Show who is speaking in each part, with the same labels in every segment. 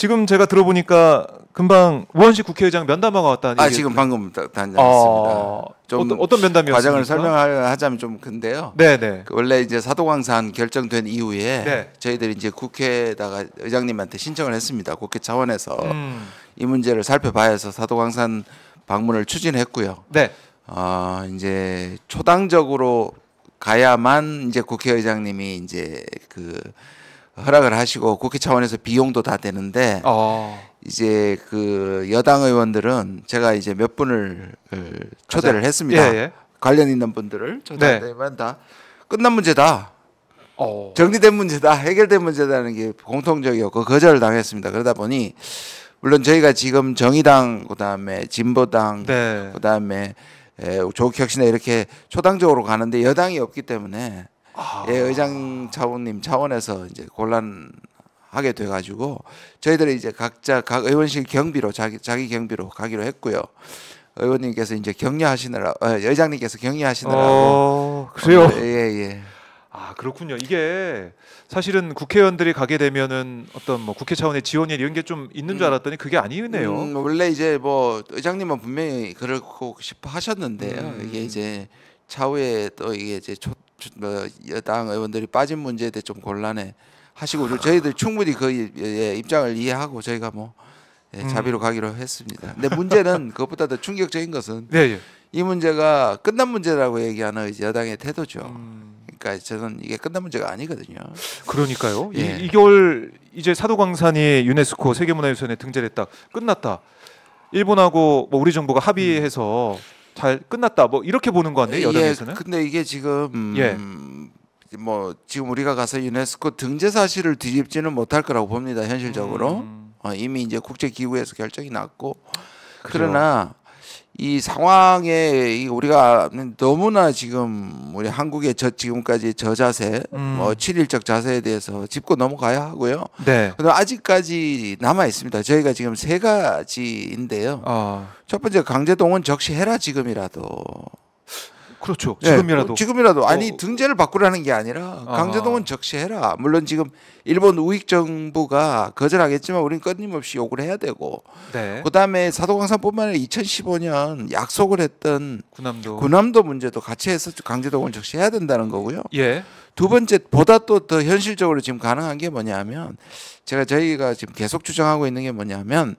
Speaker 1: 지금 제가 들어보니까 금방 우원식 국회의장 면담하고 왔다는 아, 얘기... 지금 방금 다녀왔습니다. 아... 어떤, 어떤 면담이었습니까? 과정을
Speaker 2: 설명하자면 좀 큰데요. 네네.
Speaker 1: 네. 그 원래 이제
Speaker 2: 사도광산 결정된 이후에 네. 저희들이 이제 국회에다가 의장님한테 신청을 했습니다. 국회 차원에서 음. 이 문제를 살펴봐야 해서 사도광산 방문을 추진했고요. 네. 어, 이제 초당적으로 가야만 이제 국회의장님이 이제 그 허락을 하시고 국회 차원에서 비용도 다 되는데 어. 이제 그 여당 의원들은 제가 이제 몇 분을 초대를 가장, 했습니다. 예, 예. 관련 있는 분들을 초대하면 네. 다 끝난 문제다. 어. 정리된 문제다. 해결된 문제다는 게 공통적이었고 거절을 당했습니다. 그러다 보니 물론 저희가 지금 정의당 그다음에 진보당 네. 그다음에 조국혁신에 이렇게 초당적으로 가는데 여당이 없기 때문에 아. 예, 의장 차원님 차원에서 이제 곤란 하게 돼가지고 저희들이 이제 각자 각 의원실 경비로 자기 자기 경비로 가기로 했고요. 의원님께서 이제 격려하시느라 어, 의장님께서 격려하시느라고 어, 그래요. 어, 예 예.
Speaker 1: 아 그렇군요. 이게 사실은 국회의원들이 가게 되면은 어떤 뭐 국회 차원의 지원이 이런 게 좀 있는 줄 음. 알았더니 그게 아니네요. 음,
Speaker 2: 원래 이제 뭐 의장님은 분명히 그럴고 싶어 하셨는데요. 음. 이게 이제 차후에 또 이게 이제 초, 여당 뭐, 의원들이 빠진 문제에 대해 좀 곤란해 하시고 저희들 충분히 그 예, 입장을 이해하고 저희가 뭐 예, 음. 자비로 음. 가기로 했습니다. 근데 문제는 그것보다 더 충격적인 것은 네, 예. 이 문제가 끝난 문제라고 얘기하는 여당의 태도죠. 음. 그러니까 저는 이게 끝난 문제가 아니거든요.
Speaker 1: 그러니까요. 예. 이, 2개 이제 사도광산이 유네스코 세계문화유산에 등재됐다. 끝났다. 일본하고 뭐 우리 정부가 합의해서 음. 잘 끝났다 뭐 이렇게 보는 건데 예, 여당에서는. 예,
Speaker 2: 근데 이게 지금 예. 뭐 지금 우리가 가서 유네스코 등재 사실을 뒤집지는 못할 거라고 봅니다 현실적으로 음. 어, 이미 이제 국제 기구에서 결정이 났고 그래요. 그러나 이 상황에 우리가 너무나 지금 우리 한국의 저 지금까지 저자세 음. 뭐 친일적 자세에 대해서 짚고 넘어가야 하고요. 네. 그럼 아직까지 남아 있습니다. 저희가 지금 세 가지인데요. 어. 첫 번째 강제동원 적시해라 지금이라도. 그렇죠. 네, 지금이라도. 네, 지금이라도 아니 어, 등재를 바꾸라는 게 아니라 아. 강제동원 적시해라. 물론 지금 일본 우익 정부가 거절하겠지만 우리는 끊임없이 욕을 해야 되고. 네. 그다음에 사도광산뿐만 아니라 2015년 약속을 했던
Speaker 1: 군함도 군함도
Speaker 2: 문제도 같이 해서 강제동원 적시해야 된다는 거고요. 예. 두 번째 보다 또 더 현실적으로 지금 가능한 게 뭐냐면 제가 저희가 지금 계속 주장하고 있는 게 뭐냐면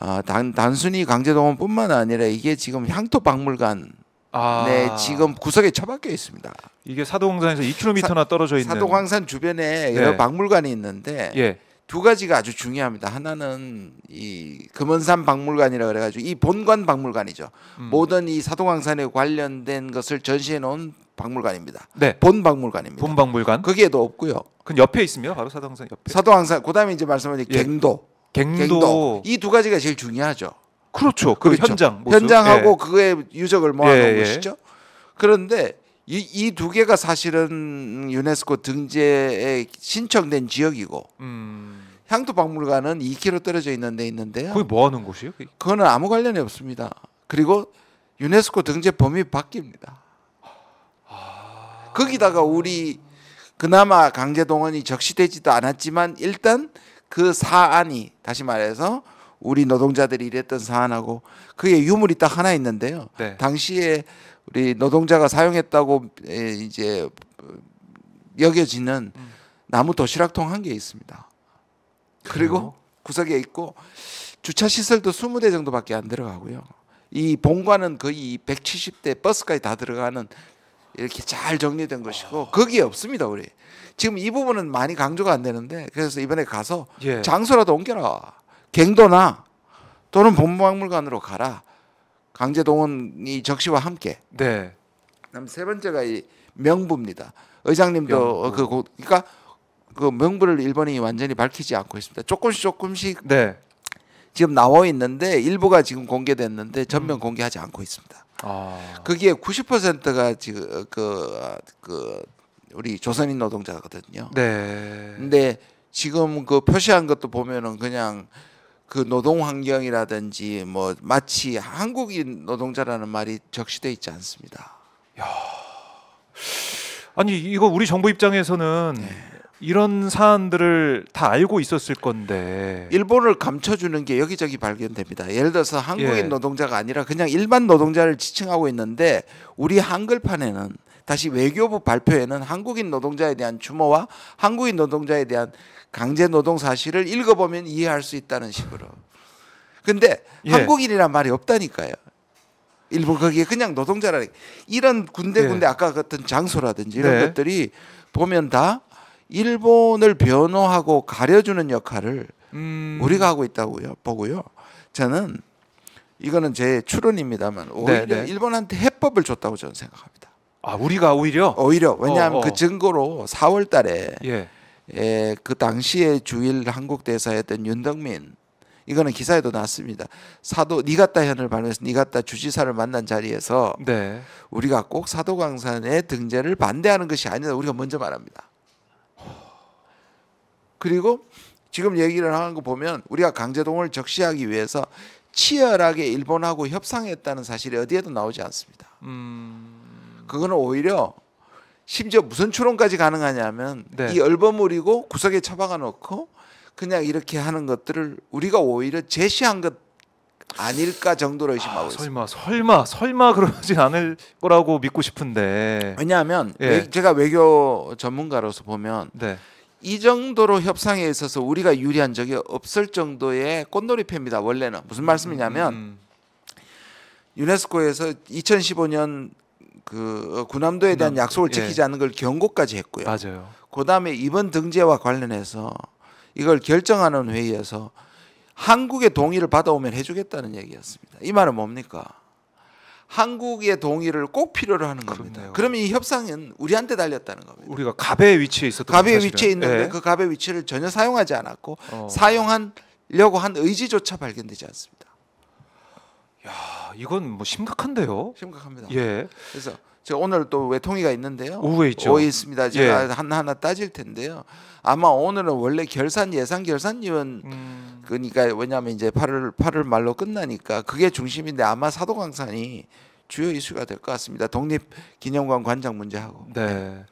Speaker 2: 아, 단, 단순히 강제동원뿐만 아니라 이게 지금 향토박물관
Speaker 1: 아. 네, 지금
Speaker 2: 구석에 처박혀 있습니다.
Speaker 1: 이게 사도광산에서 2km나 떨어져 있는 사도광산
Speaker 2: 주변에 네. 여러 네. 박물관이 있는데 예. 두 가지가 아주 중요합니다. 하나는 이 금은산 박물관이라 그래가지고 이 본관 박물관이죠. 음. 모든 이 사동항산에 관련된 것을 전시해 놓은 박물관입니다. 네. 본 박물관입니다. 본 박물관. 거기에도 없고요. 그 옆에 있습니다.
Speaker 1: 바로 사동항산 옆에.
Speaker 2: 사동항산. 그다음에 이제 말씀하신 예. 갱도.
Speaker 1: 갱도. 갱도. 이
Speaker 2: 두 가지가 제일 중요하죠. 그렇죠. 그 그렇죠. 현장 모습. 현장하고 예. 그의 유적을 모아놓은 예, 예. 것이죠. 그런데 이두 이 개가 사실은 유네스코 등재에 신청된 지역이고
Speaker 1: 음.
Speaker 2: 향토 박물관은 2km 떨어져 있는 데 있는데요. 거기
Speaker 1: 뭐 하는 곳이에요?
Speaker 2: 그거는 아무 관련이 없습니다. 그리고 유네스코 등재 범위 바뀝니다. 아... 거기다가 우리 그나마 강제동원이 적시되지도 않았지만 일단 그 사안이 다시 말해서 우리 노동자들이 일했던 사안하고 그게 유물이 딱 하나 있는데요. 네. 당시에 우리 노동자가 사용했다고 이제 여겨지는 음. 나무 도시락통 한 개 있습니다. 그리고 그래요? 구석에 있고 주차 시설도 20대 정도밖에 안 들어가고요. 이 본관은 거의 170대 버스까지 다 들어가는 이렇게 잘 정리된 것이고 아. 거기 없습니다 우리 지금 이 부분은 많이 강조가 안 되는데 그래서 이번에 가서 예. 장소라도 옮겨라 갱도나 또는 본박물관으로 가라. 강제동원이 적시와 함께. 네. 그다음 세 번째가 이 명부입니다. 의장님도 명부. 그 고, 그러니까 그 명부를 일본이 완전히 밝히지 않고 있습니다. 조금씩 조금씩 네. 지금 나와 있는데 일부가 지금 공개됐는데 전면 음. 공개하지 않고 있습니다. 아. 거기에 90%가 지금 어, 그, 그 우리 조선인 노동자거든요. 네. 근데 지금 그 표시한 것도 보면은 그냥 그 노동 환경이라든지 뭐 마치 한국인 노동자라는
Speaker 1: 말이 적시돼 있지 않습니다. 야. 아니 이거 우리 정부 입장에서는 네. 이런 사안들을 다 알고 있었을 건데 일본을 감춰주는 게 여기저기 발견됩니다. 예를 들어서 한국인 예. 노동자가 아니라 그냥 일반
Speaker 2: 노동자를 지칭하고 있는데 우리 한글판에는 다시 외교부 발표에는 한국인 노동자에 대한 추모와 한국인 노동자에 대한 강제 노동 사실을 읽어보면 이해할 수 있다는 식으로. 근데 예. 한국인이란 말이 없다니까요. 일본 거기에 그냥 노동자라는 이런 군데군데 예. 아까 같은 장소라든지 이런 네. 것들이 보면 다 일본을 변호하고 가려주는 역할을 음... 우리가 하고 있다고요 보고요. 저는 이거는 제 추론입니다만 오히려 네네. 네. 일본한테 해법을 줬다고 저는 생각합니다. 아 우리가 오히려 오히려 어, 왜냐하면 어, 어. 그 증거로 4월달에 예. 예, 그 당시에 주일 한국 대사였던 윤덕민 이거는 기사에도 났습니다. 사도 니가타 현을 발면서 니가타 주지사를 만난 자리에서 네. 우리가 꼭 사도광산의 등재를 반대하는 것이 아니다. 우리가 먼저 말합니다. 그리고 지금 얘기를 하는 거 보면 우리가 강제동을 적시하기 위해서 치열하게 일본하고 협상했다는 사실이 어디에도 나오지 않습니다. 음... 그거는 오히려 심지어 무슨 추론까지 가능하냐면 네. 이 얼버무리고 구석에 처박아 놓고 그냥 이렇게 하는 것들을 우리가 오히려 제시한 것 아닐까 정도로 의심하고 아,
Speaker 1: 있습니다. 설마 설마 설마 그러진 않을 거라고 믿고 싶은데 왜냐하면 예. 외,
Speaker 2: 제가 외교 전문가로서 보면 네. 이 정도로 협상에 있어서 우리가 유리한 적이 없을 정도의 꽃놀이 패입니다. 원래는 무슨 말씀이냐면 음, 음. 음. 유네스코에서 2015년 그 어, 군함도에 대한 약속을 예. 지키지 않는 걸 경고까지 했고요. 맞아요. 그다음에 이번 등재와 관련해서 이걸 결정하는 회의에서 한국의 동의를 받아오면 해주겠다는 얘기였습니다. 이 말은 뭡니까? 한국의 동의를 꼭 필요로 하는 겁니다. 그렇네요. 그러면 이 협상은 우리한테 달렸다는 겁니다. 우리가
Speaker 1: 갑의 위치에 있었던 갑의 사실은. 위치에 있는데 예. 그
Speaker 2: 갑의 위치를 전혀 사용하지 않았고 어. 사용하려고 한 의지조차 발견되지 않습니다.
Speaker 1: 야. 이건 뭐 심각한데요.
Speaker 2: 심각합니다. 예. 그래서 제가 오늘 또 외통위가 있는데요. 오후에 있죠. 오후에 있습니다. 제가 예. 하나하나 따질 텐데요. 아마 오늘은 원래 결산 예산 결산위원 음. 그러니까 왜냐하면 이제 8월 8월 말로 끝나니까 그게 중심인데 아마 사도광산이 주요 이슈가 될 것 같습니다. 독립 기념관 관장 문제하고.
Speaker 1: 네.